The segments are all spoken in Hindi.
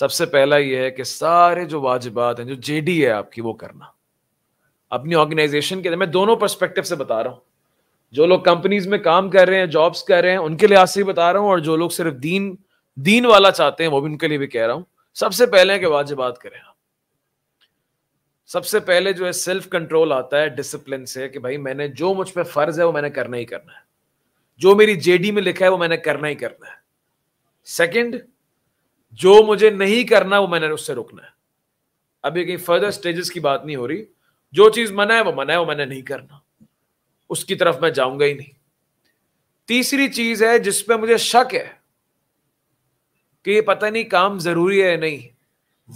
सबसे पहला ये है कि सारे जो वाजिबात हैं जो जेडी है आपकी वो करना अपनी ऑर्गेनाइजेशन के मैं दोनों पर्सपेक्टिव से बता रहा हूँ जो लोग कंपनीज में काम कर रहे हैं जॉब्स कर रहे हैं उनके लिहाज से बता रहा हूँ और जो लोग सिर्फ दीन दीन वाला चाहते हैं वो भी उनके लिए भी कह रहा हूँ सबसे पहले है कि वाजिबात करें आप सबसे पहले जो है सेल्फ कंट्रोल आता है डिसिप्लिन से कि भाई मैंने जो मुझ पर फर्ज है वो मैंने करना ही करना है जो मेरी जेडी में लिखा है वो मैंने करना ही करना है सेकंड जो मुझे नहीं करना वो मैंने उससे रुकना है अभी कहीं फर्दर स्टेजेस की बात नहीं हो रही जो चीज मना है वो मना है वो मैंने नहीं करना उसकी तरफ मैं जाऊंगा ही नहीं तीसरी चीज है जिसपे मुझे शक है कि ये पता नहीं काम जरूरी है नहीं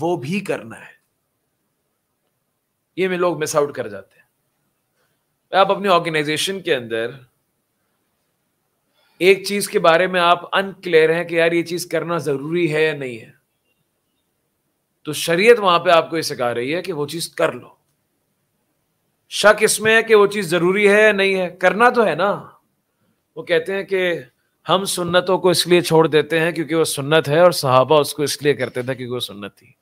वो भी करना है ये में लोग मिस आउट कर जाते हैं आप अपनी ऑर्गेनाइजेशन के अंदर एक चीज के बारे में आप अनक्लियर हैं कि यार ये चीज करना जरूरी है या नहीं है तो शरीयत वहां पे आपको ये सिखा रही है कि वो चीज कर लो शक इसमें है कि वो चीज जरूरी है या नहीं है करना तो है ना वो कहते हैं कि हम सुन्नतों को इसलिए छोड़ देते हैं क्योंकि वो सुन्नत है और सहाबा उसको इसलिए करते थे क्योंकि वो सुन्नत थी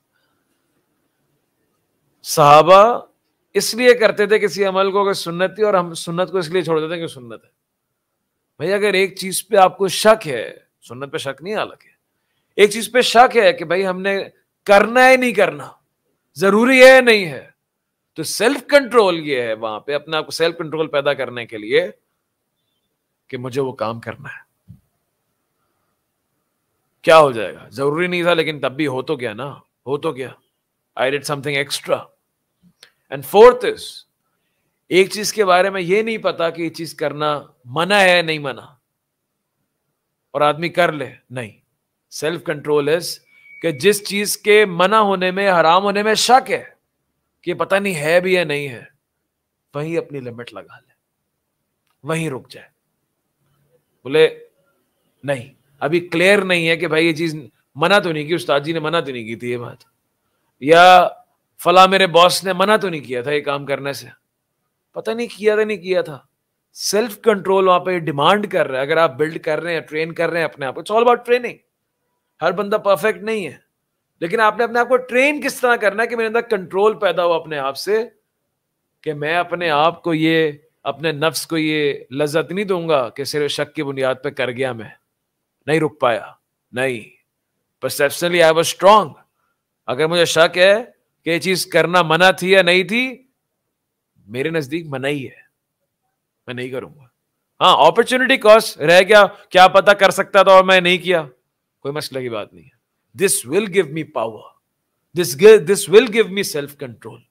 सहाबा इसलिए करते थे किसी अमल को कि सुन्नत थी और हम सुन्नत को इसलिए छोड़ देते हैं कि सुन्नत है भाई अगर एक चीज पे आपको शक है सुन्नत पे शक नहीं है एक चीज पे शक है कि भाई हमने करना है नहीं करना जरूरी है नहीं है तो सेल्फ कंट्रोल ये है वहां पे अपने आप को सेल्फ कंट्रोल पैदा करने के लिए कि मुझे वो काम करना है क्या हो जाएगा जरूरी नहीं था लेकिन तब भी हो तो गया ना हो तो गया I did something extra and fourth is एक चीज के बारे में ये नहीं पता कि ये चीज करना मना है नहीं मना और आदमी कर ले नहीं सेल्फ कंट्रोल इज कि जिस चीज के मना होने में हराम होने में शक है कि पता नहीं है भी या नहीं है वहीं अपनी लिमिट लगा ले वहीं रुक जाए बोले नहीं अभी क्लियर नहीं है कि भाई ये चीज मना तो नहीं की उस्ताद जी ने मना तो नहीं की थी ये बात या फला मेरे बॉस ने मना तो नहीं किया था ये काम करने से पता नहीं किया था तो नहीं किया था सेल्फ कंट्रोल वहां पे डिमांड कर रहा है अगर आप बिल्ड कर रहे हैं ट्रेन कर रहे हैं अपने आप को इट्स ऑल अबाउट ट्रेनिंग हर बंदा परफेक्ट नहीं है लेकिन आपने अपने आप को ट्रेन किस तरह करना है कि मेरे अंदर कंट्रोल पैदा हो अपने आप से कि मैं अपने आप को ये अपने नफ्स को ये लज्जत नहीं दूंगा कि सिर्फ शक की बुनियाद पर कर गया मैं नहीं रुक पाया नहीं परसेप्शनली आई वॉज स्ट्रांग अगर मुझे शक है कि ये चीज़ करना मना थी या नहीं थी मेरे नजदीक मनाही है मैं नहीं करूंगा हाँ अपॉर्चुनिटी कॉस्ट रह गया क्या पता कर सकता था और मैं नहीं किया कोई मसले की बात नहीं है this will give me power this this will give me self control